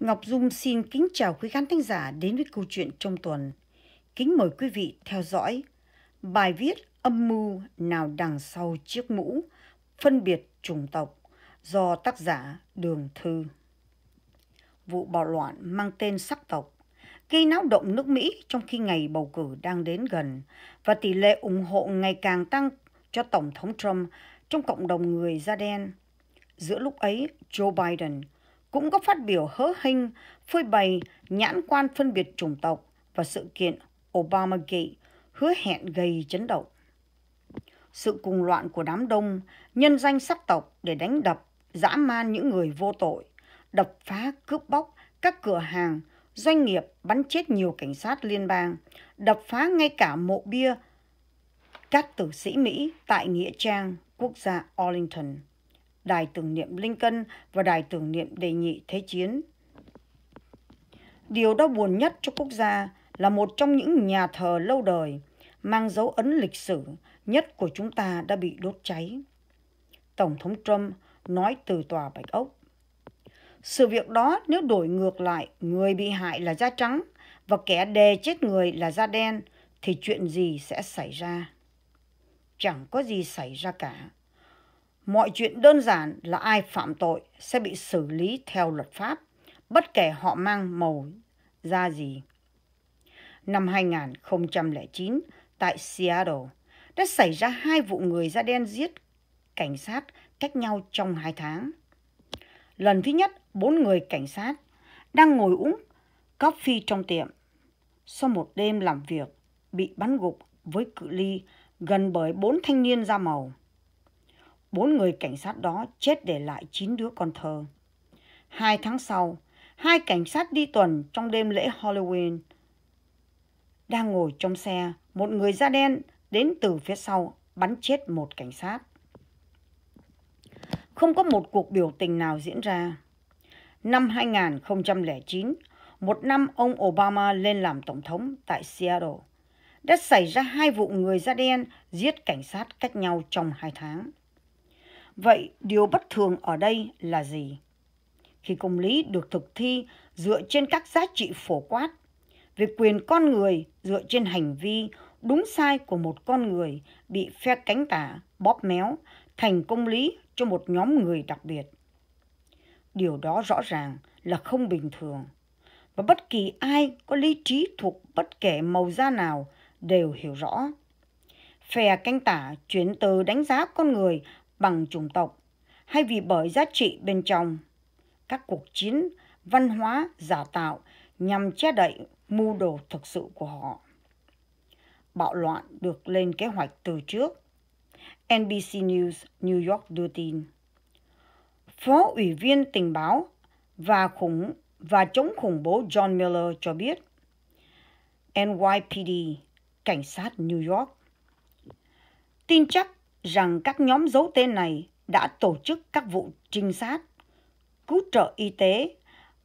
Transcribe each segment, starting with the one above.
Ngọc Dung xin kính chào quý khán thính giả đến với câu chuyện trong tuần. Kính mời quý vị theo dõi bài viết âm mưu nào đằng sau chiếc mũ phân biệt chủng tộc do tác giả Đường Thư. Vụ bạo loạn mang tên sắc tộc gây náo động nước Mỹ trong khi ngày bầu cử đang đến gần và tỷ lệ ủng hộ ngày càng tăng cho Tổng thống Trump trong cộng đồng người da đen. Giữa lúc ấy, Joe Biden – cũng có phát biểu hớ hình phơi bày nhãn quan phân biệt chủng tộc và sự kiện Obamagate hứa hẹn gây chấn động. Sự cùng loạn của đám đông nhân danh sắc tộc để đánh đập, dã man những người vô tội, đập phá cướp bóc các cửa hàng, doanh nghiệp bắn chết nhiều cảnh sát liên bang, đập phá ngay cả mộ bia các tử sĩ Mỹ tại Nghĩa Trang, quốc gia Arlington đài tưởng niệm Lincoln và đài tưởng niệm đề nghị Thế chiến. Điều đau buồn nhất cho quốc gia là một trong những nhà thờ lâu đời mang dấu ấn lịch sử nhất của chúng ta đã bị đốt cháy. Tổng thống Trump nói từ tòa Bạch Ốc. Sự việc đó nếu đổi ngược lại, người bị hại là da trắng và kẻ đề chết người là da đen thì chuyện gì sẽ xảy ra? Chẳng có gì xảy ra cả mọi chuyện đơn giản là ai phạm tội sẽ bị xử lý theo luật pháp, bất kể họ mang màu da gì. Năm 2009, tại Seattle, đã xảy ra hai vụ người da đen giết cảnh sát cách nhau trong hai tháng. Lần thứ nhất, bốn người cảnh sát đang ngồi uống coffee trong tiệm. Sau một đêm làm việc, bị bắn gục với cự ly gần bởi bốn thanh niên da màu. Bốn người cảnh sát đó chết để lại chín đứa con thơ. Hai tháng sau, hai cảnh sát đi tuần trong đêm lễ Halloween. Đang ngồi trong xe, một người da đen đến từ phía sau bắn chết một cảnh sát. Không có một cuộc biểu tình nào diễn ra. Năm 2009, một năm ông Obama lên làm tổng thống tại Seattle, đã xảy ra hai vụ người da đen giết cảnh sát cách nhau trong hai tháng. Vậy điều bất thường ở đây là gì? Khi công lý được thực thi dựa trên các giá trị phổ quát, về quyền con người dựa trên hành vi đúng sai của một con người bị phe cánh tả bóp méo thành công lý cho một nhóm người đặc biệt. Điều đó rõ ràng là không bình thường. Và bất kỳ ai có lý trí thuộc bất kể màu da nào đều hiểu rõ. Phe cánh tả chuyển từ đánh giá con người bằng chủng tộc hay vì bởi giá trị bên trong. Các cuộc chiến văn hóa giả tạo nhằm che đậy mưu đồ thực sự của họ. Bạo loạn được lên kế hoạch từ trước. NBC News New York đưa tin. Phó ủy viên tình báo và khủng và chống khủng bố John Miller cho biết NYPD, cảnh sát New York, tin chắc rằng các nhóm giấu tên này đã tổ chức các vụ trinh sát, cứu trợ y tế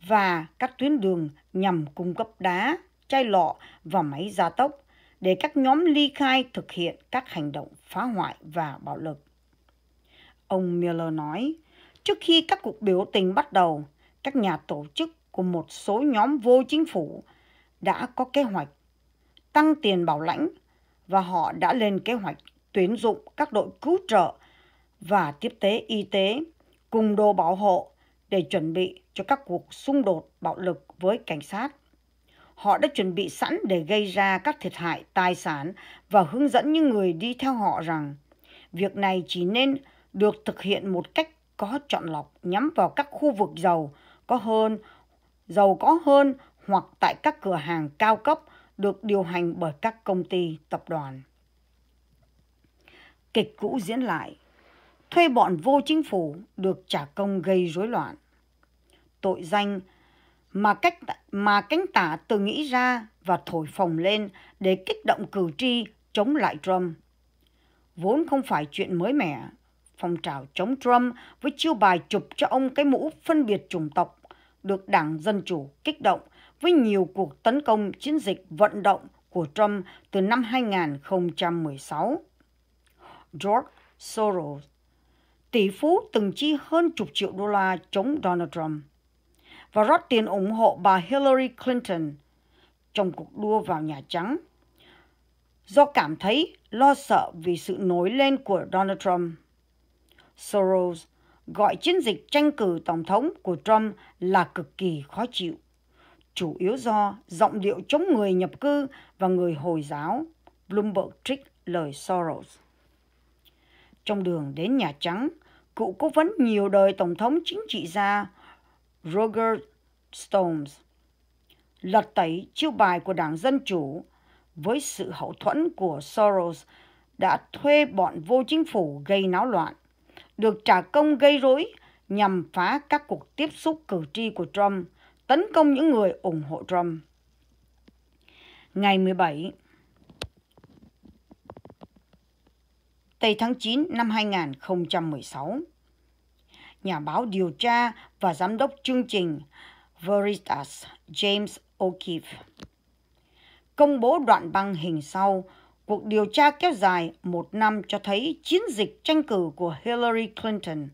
và các tuyến đường nhằm cung cấp đá, chai lọ và máy gia tốc để các nhóm ly khai thực hiện các hành động phá hoại và bạo lực. Ông Miller nói, trước khi các cuộc biểu tình bắt đầu, các nhà tổ chức của một số nhóm vô chính phủ đã có kế hoạch tăng tiền bảo lãnh và họ đã lên kế hoạch tuyển dụng các đội cứu trợ và tiếp tế y tế cùng đồ bảo hộ để chuẩn bị cho các cuộc xung đột bạo lực với cảnh sát. Họ đã chuẩn bị sẵn để gây ra các thiệt hại tài sản và hướng dẫn những người đi theo họ rằng việc này chỉ nên được thực hiện một cách có chọn lọc nhắm vào các khu vực giàu có hơn, giàu có hơn hoặc tại các cửa hàng cao cấp được điều hành bởi các công ty tập đoàn kịch cũ diễn lại. Thuê bọn vô chính phủ được trả công gây rối loạn. Tội danh mà cách mà cánh tả tự nghĩ ra và thổi phồng lên để kích động cử tri chống lại Trump. Vốn không phải chuyện mới mẻ, phong trào chống Trump với chiêu bài chụp cho ông cái mũ phân biệt chủng tộc được Đảng Dân Chủ kích động với nhiều cuộc tấn công chiến dịch vận động của Trump từ năm 2016. George Soros, tỷ phú từng chi hơn chục triệu đô la chống Donald Trump và rót tiền ủng hộ bà Hillary Clinton trong cuộc đua vào Nhà Trắng do cảm thấy lo sợ vì sự nổi lên của Donald Trump. Soros gọi chiến dịch tranh cử tổng thống của Trump là cực kỳ khó chịu, chủ yếu do giọng điệu chống người nhập cư và người Hồi giáo, Bloomberg trích lời Soros. Trong đường đến Nhà Trắng, cựu cố vấn nhiều đời Tổng thống chính trị gia Roger Stones lật tẩy chiêu bài của Đảng Dân Chủ với sự hậu thuẫn của Soros đã thuê bọn vô chính phủ gây náo loạn, được trả công gây rối nhằm phá các cuộc tiếp xúc cử tri của Trump, tấn công những người ủng hộ Trump. Ngày 17, Tây tháng 9 năm 2016. Nhà báo điều tra và giám đốc chương trình Veritas James O'Keefe công bố đoạn băng hình sau cuộc điều tra kéo dài một năm cho thấy chiến dịch tranh cử của Hillary Clinton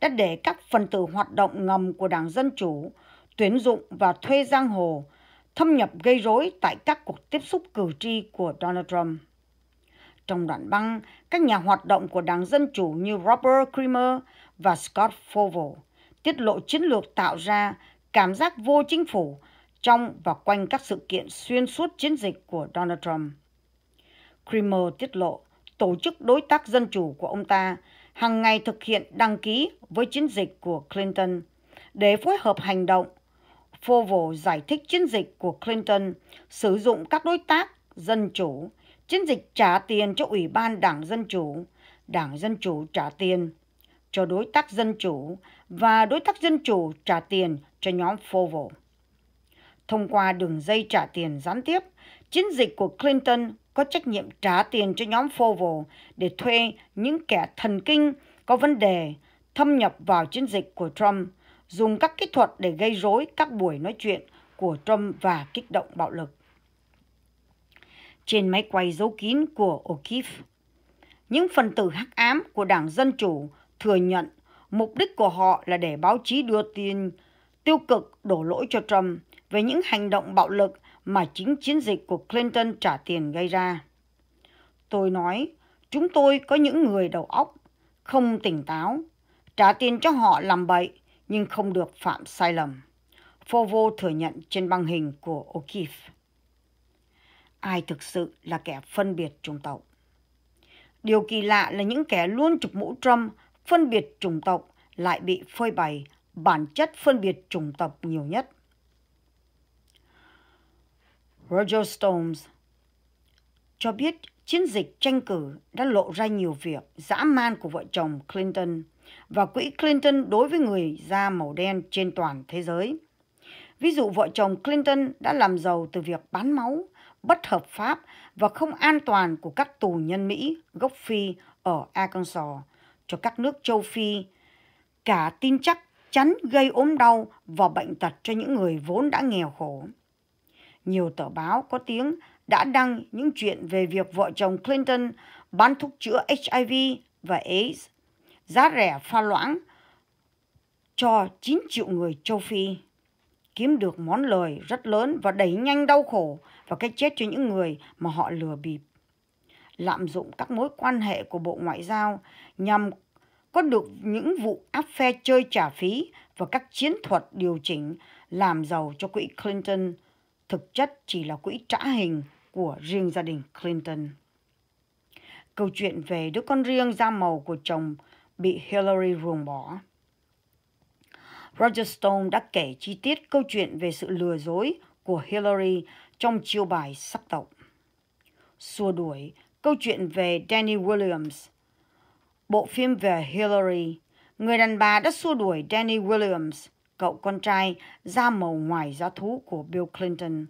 đã để các phần tử hoạt động ngầm của Đảng Dân Chủ tuyển dụng và thuê giang hồ, thâm nhập gây rối tại các cuộc tiếp xúc cử tri của Donald Trump. Trong đoạn băng, các nhà hoạt động của Đảng Dân Chủ như Robert Creamer và Scott Fovell tiết lộ chiến lược tạo ra cảm giác vô chính phủ trong và quanh các sự kiện xuyên suốt chiến dịch của Donald Trump. Creamer tiết lộ tổ chức đối tác dân chủ của ông ta hàng ngày thực hiện đăng ký với chiến dịch của Clinton để phối hợp hành động. Fovell giải thích chiến dịch của Clinton sử dụng các đối tác dân chủ Chiến dịch trả tiền cho Ủy ban Đảng Dân Chủ, Đảng Dân Chủ trả tiền cho đối tác Dân Chủ và đối tác Dân Chủ trả tiền cho nhóm Fovo. Thông qua đường dây trả tiền gián tiếp, chiến dịch của Clinton có trách nhiệm trả tiền cho nhóm Fovo để thuê những kẻ thần kinh có vấn đề thâm nhập vào chiến dịch của Trump, dùng các kỹ thuật để gây rối các buổi nói chuyện của Trump và kích động bạo lực trên máy quay dấu kín của O'Keefe. Những phần tử hắc ám của Đảng Dân Chủ thừa nhận mục đích của họ là để báo chí đưa tin tiêu cực đổ lỗi cho Trump về những hành động bạo lực mà chính chiến dịch của Clinton trả tiền gây ra. Tôi nói, chúng tôi có những người đầu óc, không tỉnh táo, trả tiền cho họ làm bậy nhưng không được phạm sai lầm. Fovo thừa nhận trên băng hình của O'Keefe ai thực sự là kẻ phân biệt chủng tộc. Điều kỳ lạ là những kẻ luôn chụp mũ Trump phân biệt chủng tộc lại bị phơi bày bản chất phân biệt chủng tộc nhiều nhất. Roger Stones cho biết chiến dịch tranh cử đã lộ ra nhiều việc dã man của vợ chồng Clinton và quỹ Clinton đối với người da màu đen trên toàn thế giới. Ví dụ vợ chồng Clinton đã làm giàu từ việc bán máu bất hợp pháp và không an toàn của các tù nhân Mỹ gốc Phi ở Arkansas cho các nước châu Phi. Cả tin chắc chắn gây ốm đau và bệnh tật cho những người vốn đã nghèo khổ. Nhiều tờ báo có tiếng đã đăng những chuyện về việc vợ chồng Clinton bán thuốc chữa HIV và AIDS giá rẻ pha loãng cho 9 triệu người châu Phi kiếm được món lời rất lớn và đẩy nhanh đau khổ và cái chết cho những người mà họ lừa bịp. Lạm dụng các mối quan hệ của Bộ Ngoại giao nhằm có được những vụ áp phe chơi trả phí và các chiến thuật điều chỉnh làm giàu cho quỹ Clinton thực chất chỉ là quỹ trả hình của riêng gia đình Clinton. Câu chuyện về đứa con riêng da màu của chồng bị Hillary ruồng bỏ. Roger Stone đã kể chi tiết câu chuyện về sự lừa dối của Hillary trong chiêu bài sắc tộc. Xua đuổi câu chuyện về Danny Williams. Bộ phim về Hillary, người đàn bà đã xua đuổi Danny Williams, cậu con trai da màu ngoài giá thú của Bill Clinton,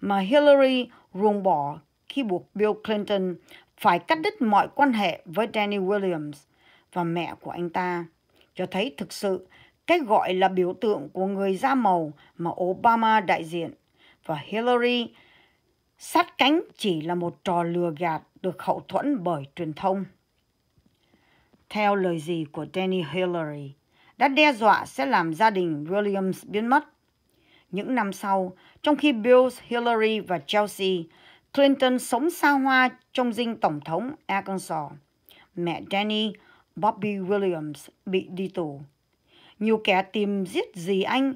mà Hillary ruồng bỏ khi buộc Bill Clinton phải cắt đứt mọi quan hệ với Danny Williams và mẹ của anh ta, cho thấy thực sự cái gọi là biểu tượng của người da màu mà Obama đại diện và Hillary sát cánh chỉ là một trò lừa gạt được hậu thuẫn bởi truyền thông. Theo lời gì của Danny Hillary, đã đe dọa sẽ làm gia đình Williams biến mất. Những năm sau, trong khi Bill, Hillary và Chelsea, Clinton sống xa hoa trong dinh Tổng thống Arkansas. Mẹ Danny, Bobby Williams, bị đi tù. Nhiều kẻ tìm giết gì anh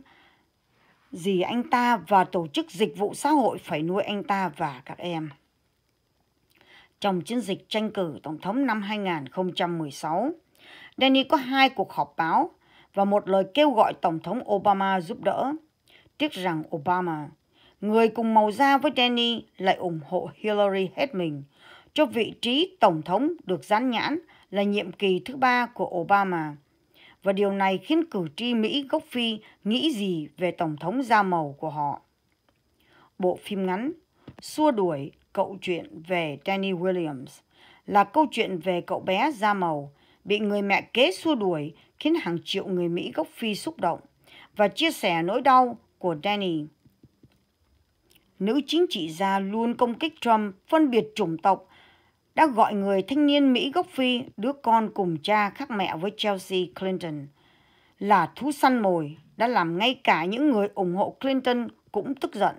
dì anh ta và tổ chức dịch vụ xã hội phải nuôi anh ta và các em. Trong chiến dịch tranh cử Tổng thống năm 2016, Danny có hai cuộc họp báo và một lời kêu gọi Tổng thống Obama giúp đỡ. Tiếc rằng Obama, người cùng màu da với Danny lại ủng hộ Hillary hết mình cho vị trí Tổng thống được dán nhãn là nhiệm kỳ thứ ba của Obama và điều này khiến cử tri Mỹ gốc Phi nghĩ gì về Tổng thống da màu của họ. Bộ phim ngắn Xua đuổi cậu chuyện về Danny Williams là câu chuyện về cậu bé da màu bị người mẹ kế xua đuổi khiến hàng triệu người Mỹ gốc Phi xúc động và chia sẻ nỗi đau của Danny. Nữ chính trị gia luôn công kích Trump phân biệt chủng tộc đã gọi người thanh niên Mỹ gốc Phi, đứa con cùng cha khác mẹ với Chelsea Clinton, là thú săn mồi đã làm ngay cả những người ủng hộ Clinton cũng tức giận.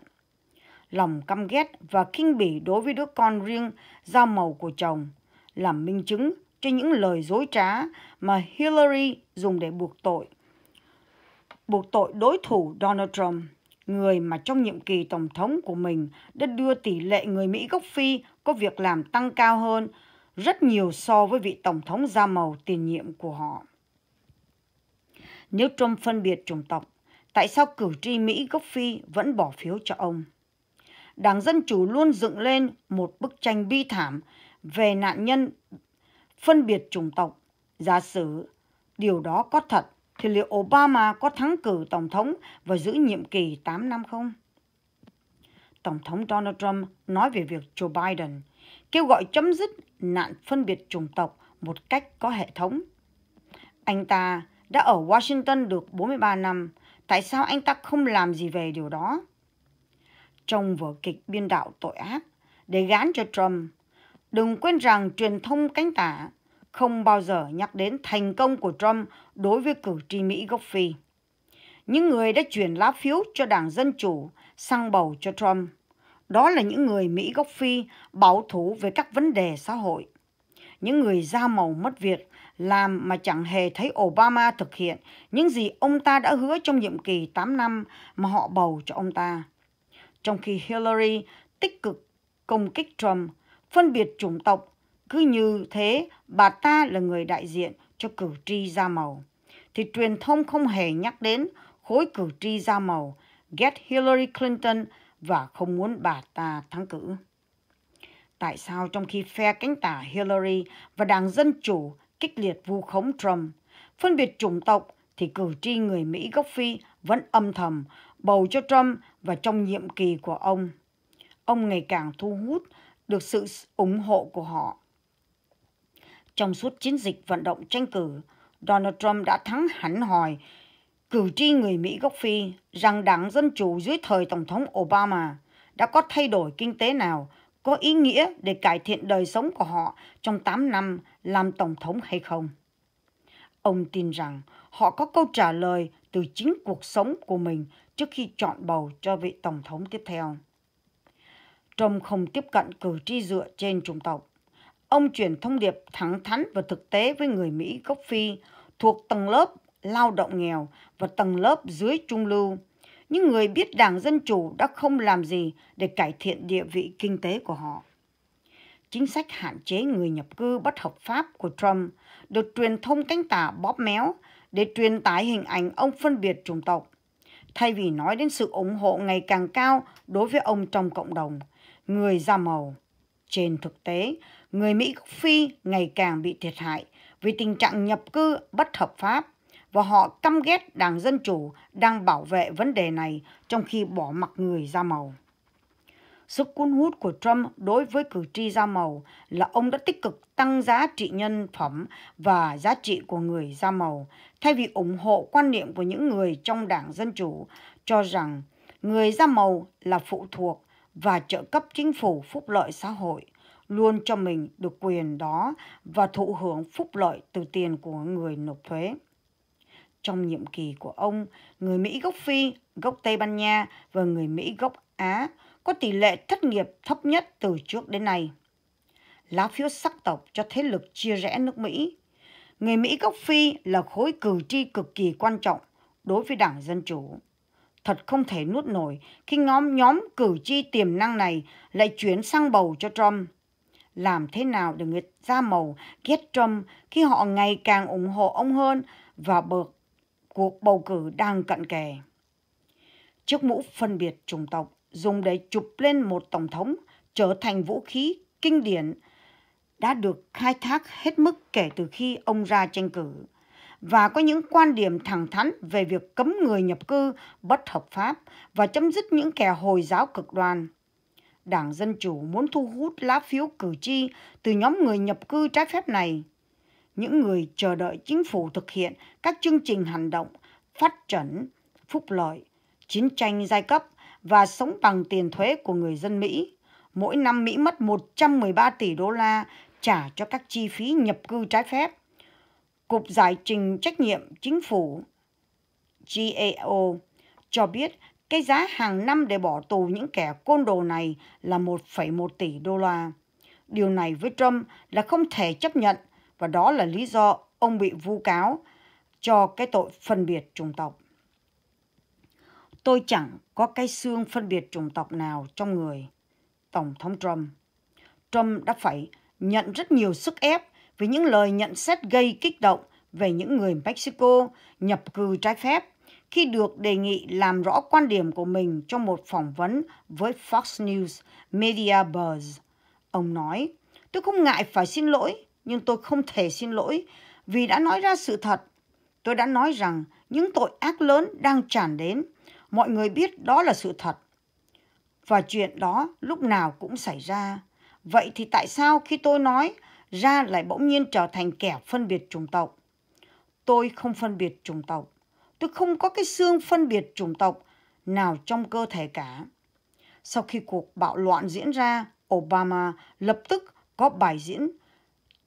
Lòng căm ghét và kinh bỉ đối với đứa con riêng da màu của chồng làm minh chứng cho những lời dối trá mà Hillary dùng để buộc tội. Buộc tội đối thủ Donald Trump người mà trong nhiệm kỳ tổng thống của mình đã đưa tỷ lệ người Mỹ gốc Phi có việc làm tăng cao hơn rất nhiều so với vị tổng thống da màu tiền nhiệm của họ. Nếu Trump phân biệt chủng tộc, tại sao cử tri Mỹ gốc Phi vẫn bỏ phiếu cho ông? Đảng Dân Chủ luôn dựng lên một bức tranh bi thảm về nạn nhân phân biệt chủng tộc. Giả sử điều đó có thật, thì liệu Obama có thắng cử Tổng thống và giữ nhiệm kỳ 8 năm không? Tổng thống Donald Trump nói về việc Joe Biden kêu gọi chấm dứt nạn phân biệt chủng tộc một cách có hệ thống. Anh ta đã ở Washington được 43 năm, tại sao anh ta không làm gì về điều đó? Trong vở kịch biên đạo tội ác, để gán cho Trump, đừng quên rằng truyền thông cánh tả không bao giờ nhắc đến thành công của Trump đối với cử tri Mỹ gốc Phi. Những người đã chuyển lá phiếu cho Đảng Dân Chủ sang bầu cho Trump, đó là những người Mỹ gốc Phi bảo thủ về các vấn đề xã hội. Những người da màu mất việc làm mà chẳng hề thấy Obama thực hiện những gì ông ta đã hứa trong nhiệm kỳ 8 năm mà họ bầu cho ông ta. Trong khi Hillary tích cực công kích Trump, phân biệt chủng tộc, cứ như thế bà ta là người đại diện cho cử tri da màu, thì truyền thông không hề nhắc đến khối cử tri da màu ghét Hillary Clinton và không muốn bà ta thắng cử. Tại sao trong khi phe cánh tả Hillary và Đảng Dân Chủ kích liệt vu khống Trump, phân biệt chủng tộc thì cử tri người Mỹ gốc Phi vẫn âm thầm bầu cho Trump và trong nhiệm kỳ của ông. Ông ngày càng thu hút được sự ủng hộ của họ trong suốt chiến dịch vận động tranh cử, Donald Trump đã thắng hẳn hỏi cử tri người Mỹ gốc Phi rằng Đảng Dân Chủ dưới thời Tổng thống Obama đã có thay đổi kinh tế nào có ý nghĩa để cải thiện đời sống của họ trong 8 năm làm Tổng thống hay không. Ông tin rằng họ có câu trả lời từ chính cuộc sống của mình trước khi chọn bầu cho vị Tổng thống tiếp theo. Trump không tiếp cận cử tri dựa trên chủng tộc. Ông truyền thông điệp thẳng thắn và thực tế với người Mỹ gốc Phi thuộc tầng lớp lao động nghèo và tầng lớp dưới trung lưu. Những người biết Đảng Dân Chủ đã không làm gì để cải thiện địa vị kinh tế của họ. Chính sách hạn chế người nhập cư bất hợp pháp của Trump được truyền thông cánh tả bóp méo để truyền tải hình ảnh ông phân biệt chủng tộc. Thay vì nói đến sự ủng hộ ngày càng cao đối với ông trong cộng đồng, người da màu. Trên thực tế, người Mỹ gốc Phi ngày càng bị thiệt hại vì tình trạng nhập cư bất hợp pháp và họ căm ghét Đảng Dân Chủ đang bảo vệ vấn đề này trong khi bỏ mặc người da màu. Sức cuốn hút của Trump đối với cử tri da màu là ông đã tích cực tăng giá trị nhân phẩm và giá trị của người da màu, thay vì ủng hộ quan niệm của những người trong Đảng Dân Chủ cho rằng người da màu là phụ thuộc và trợ cấp chính phủ phúc lợi xã hội luôn cho mình được quyền đó và thụ hưởng phúc lợi từ tiền của người nộp thuế. Trong nhiệm kỳ của ông, người Mỹ gốc Phi, gốc Tây Ban Nha và người Mỹ gốc Á có tỷ lệ thất nghiệp thấp nhất từ trước đến nay. Lá phiếu sắc tộc cho thế lực chia rẽ nước Mỹ. Người Mỹ gốc Phi là khối cử tri cực kỳ quan trọng đối với Đảng Dân Chủ thật không thể nuốt nổi khi nhóm nhóm cử tri tiềm năng này lại chuyển sang bầu cho Trump làm thế nào để người da màu ghét Trump khi họ ngày càng ủng hộ ông hơn và bậc cuộc bầu cử đang cận kề. Chiếc mũ phân biệt chủng tộc dùng để chụp lên một tổng thống trở thành vũ khí kinh điển đã được khai thác hết mức kể từ khi ông ra tranh cử và có những quan điểm thẳng thắn về việc cấm người nhập cư bất hợp pháp và chấm dứt những kẻ Hồi giáo cực đoan. Đảng Dân Chủ muốn thu hút lá phiếu cử tri từ nhóm người nhập cư trái phép này. Những người chờ đợi chính phủ thực hiện các chương trình hành động, phát triển, phúc lợi, chiến tranh giai cấp và sống bằng tiền thuế của người dân Mỹ. Mỗi năm Mỹ mất 113 tỷ đô la trả cho các chi phí nhập cư trái phép. Cục Giải trình Trách nhiệm Chính phủ GAO cho biết cái giá hàng năm để bỏ tù những kẻ côn đồ này là 1,1 tỷ đô la. Điều này với Trump là không thể chấp nhận và đó là lý do ông bị vu cáo cho cái tội phân biệt chủng tộc. Tôi chẳng có cái xương phân biệt chủng tộc nào trong người. Tổng thống Trump. Trump đã phải nhận rất nhiều sức ép vì những lời nhận xét gây kích động về những người Mexico nhập cư trái phép khi được đề nghị làm rõ quan điểm của mình trong một phỏng vấn với Fox News Media Buzz. Ông nói, tôi không ngại phải xin lỗi, nhưng tôi không thể xin lỗi vì đã nói ra sự thật. Tôi đã nói rằng những tội ác lớn đang tràn đến. Mọi người biết đó là sự thật. Và chuyện đó lúc nào cũng xảy ra. Vậy thì tại sao khi tôi nói ra lại bỗng nhiên trở thành kẻ phân biệt chủng tộc? Tôi không phân biệt chủng tộc tôi không có cái xương phân biệt chủng tộc nào trong cơ thể cả. Sau khi cuộc bạo loạn diễn ra, Obama lập tức có bài diễn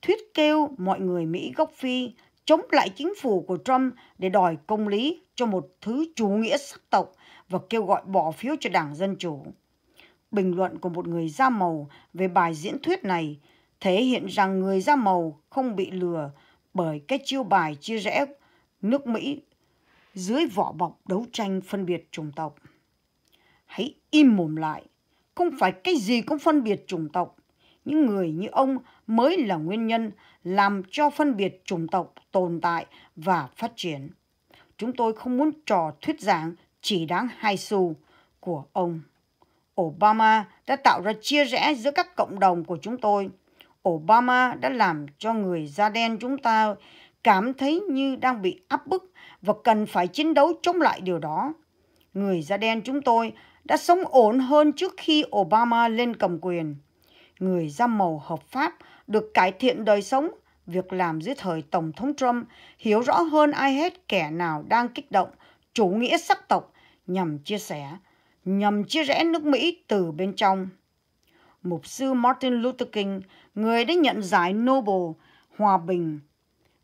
thuyết kêu mọi người Mỹ gốc Phi chống lại chính phủ của Trump để đòi công lý cho một thứ chủ nghĩa sắc tộc và kêu gọi bỏ phiếu cho Đảng Dân Chủ. Bình luận của một người da màu về bài diễn thuyết này thể hiện rằng người da màu không bị lừa bởi cái chiêu bài chia rẽ nước Mỹ dưới vỏ bọc đấu tranh phân biệt chủng tộc. Hãy im mồm lại, không phải cái gì cũng phân biệt chủng tộc. Những người như ông mới là nguyên nhân làm cho phân biệt chủng tộc tồn tại và phát triển. Chúng tôi không muốn trò thuyết giảng chỉ đáng hai xu của ông. Obama đã tạo ra chia rẽ giữa các cộng đồng của chúng tôi. Obama đã làm cho người da đen chúng ta cảm thấy như đang bị áp bức và cần phải chiến đấu chống lại điều đó. Người da đen chúng tôi đã sống ổn hơn trước khi Obama lên cầm quyền. Người da màu hợp pháp được cải thiện đời sống, việc làm dưới thời Tổng thống Trump hiểu rõ hơn ai hết kẻ nào đang kích động chủ nghĩa sắc tộc nhằm chia sẻ, nhằm chia rẽ nước Mỹ từ bên trong. Mục sư Martin Luther King, người đã nhận giải Nobel, Hòa bình,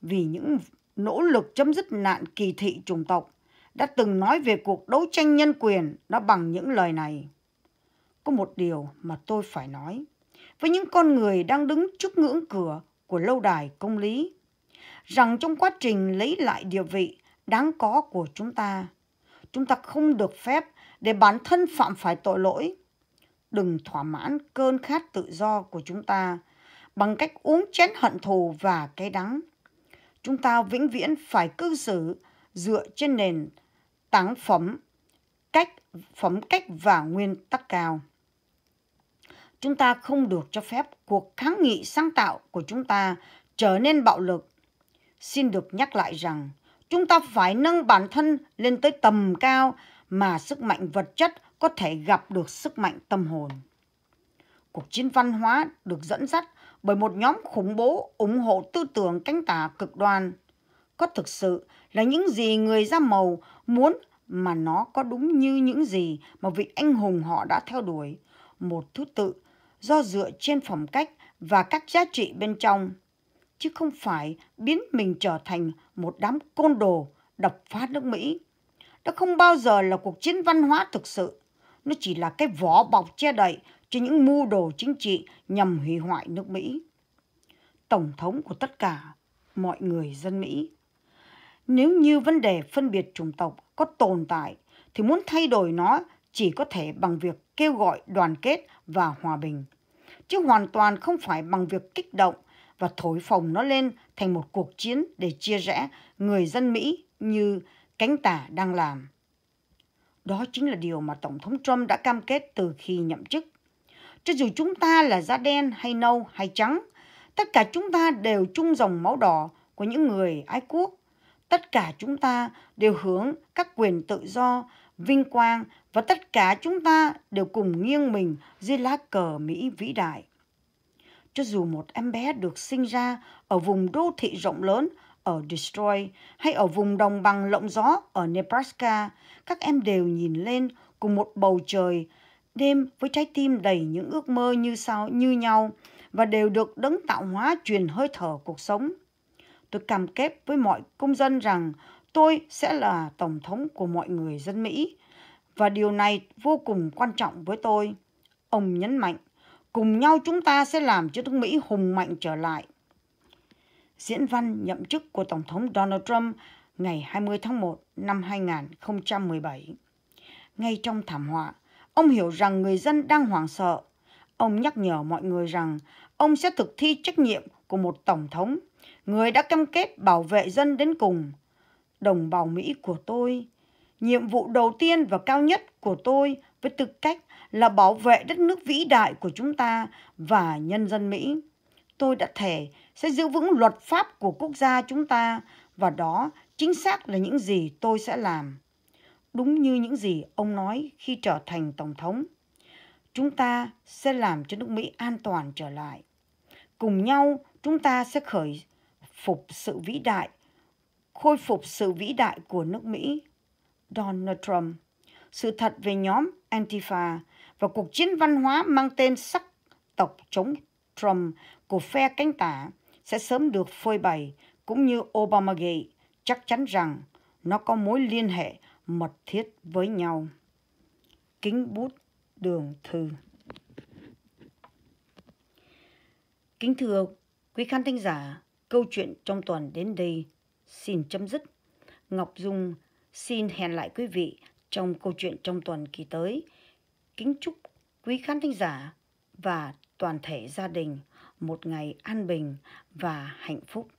vì những nỗ lực chấm dứt nạn kỳ thị chủng tộc đã từng nói về cuộc đấu tranh nhân quyền đó bằng những lời này. Có một điều mà tôi phải nói. Với những con người đang đứng trước ngưỡng cửa của lâu đài công lý, rằng trong quá trình lấy lại địa vị đáng có của chúng ta, chúng ta không được phép để bản thân phạm phải tội lỗi. Đừng thỏa mãn cơn khát tự do của chúng ta bằng cách uống chén hận thù và cái đắng chúng ta vĩnh viễn phải cư xử dựa trên nền tảng phẩm cách phẩm cách và nguyên tắc cao chúng ta không được cho phép cuộc kháng nghị sáng tạo của chúng ta trở nên bạo lực xin được nhắc lại rằng chúng ta phải nâng bản thân lên tới tầm cao mà sức mạnh vật chất có thể gặp được sức mạnh tâm hồn cuộc chiến văn hóa được dẫn dắt bởi một nhóm khủng bố ủng hộ tư tưởng cánh tả cực đoan. Có thực sự là những gì người da màu muốn mà nó có đúng như những gì mà vị anh hùng họ đã theo đuổi. Một thứ tự do dựa trên phẩm cách và các giá trị bên trong, chứ không phải biến mình trở thành một đám côn đồ đập phá nước Mỹ. Đó không bao giờ là cuộc chiến văn hóa thực sự, nó chỉ là cái vỏ bọc che đậy cho những mưu đồ chính trị nhằm hủy hoại nước Mỹ. Tổng thống của tất cả mọi người dân Mỹ. Nếu như vấn đề phân biệt chủng tộc có tồn tại thì muốn thay đổi nó chỉ có thể bằng việc kêu gọi đoàn kết và hòa bình, chứ hoàn toàn không phải bằng việc kích động và thổi phồng nó lên thành một cuộc chiến để chia rẽ người dân Mỹ như cánh tả đang làm. Đó chính là điều mà Tổng thống Trump đã cam kết từ khi nhậm chức. Cho dù chúng ta là da đen hay nâu hay trắng, tất cả chúng ta đều chung dòng máu đỏ của những người ái quốc. Tất cả chúng ta đều hướng các quyền tự do, vinh quang và tất cả chúng ta đều cùng nghiêng mình dưới lá cờ Mỹ vĩ đại. Cho dù một em bé được sinh ra ở vùng đô thị rộng lớn ở Detroit hay ở vùng đồng bằng lộng gió ở Nebraska, các em đều nhìn lên cùng một bầu trời đêm với trái tim đầy những ước mơ như sau như nhau và đều được đấng tạo hóa truyền hơi thở cuộc sống. Tôi cam kết với mọi công dân rằng tôi sẽ là tổng thống của mọi người dân Mỹ và điều này vô cùng quan trọng với tôi. Ông nhấn mạnh, cùng nhau chúng ta sẽ làm cho nước Mỹ hùng mạnh trở lại. Diễn văn nhậm chức của Tổng thống Donald Trump ngày 20 tháng 1 năm 2017. Ngay trong thảm họa, Ông hiểu rằng người dân đang hoảng sợ. Ông nhắc nhở mọi người rằng ông sẽ thực thi trách nhiệm của một tổng thống, người đã cam kết bảo vệ dân đến cùng. Đồng bào Mỹ của tôi, nhiệm vụ đầu tiên và cao nhất của tôi với tư cách là bảo vệ đất nước vĩ đại của chúng ta và nhân dân Mỹ. Tôi đã thề sẽ giữ vững luật pháp của quốc gia chúng ta và đó chính xác là những gì tôi sẽ làm đúng như những gì ông nói khi trở thành tổng thống. Chúng ta sẽ làm cho nước Mỹ an toàn trở lại. Cùng nhau, chúng ta sẽ khởi phục sự vĩ đại, khôi phục sự vĩ đại của nước Mỹ. Donald Trump, sự thật về nhóm Antifa và cuộc chiến văn hóa mang tên sắc tộc chống Trump của phe cánh tả sẽ sớm được phơi bày cũng như Obamagate chắc chắn rằng nó có mối liên hệ mật thiết với nhau. Kính bút đường thư Kính thưa quý khán thính giả, câu chuyện trong tuần đến đây xin chấm dứt. Ngọc Dung xin hẹn lại quý vị trong câu chuyện trong tuần kỳ tới. Kính chúc quý khán thính giả và toàn thể gia đình một ngày an bình và hạnh phúc.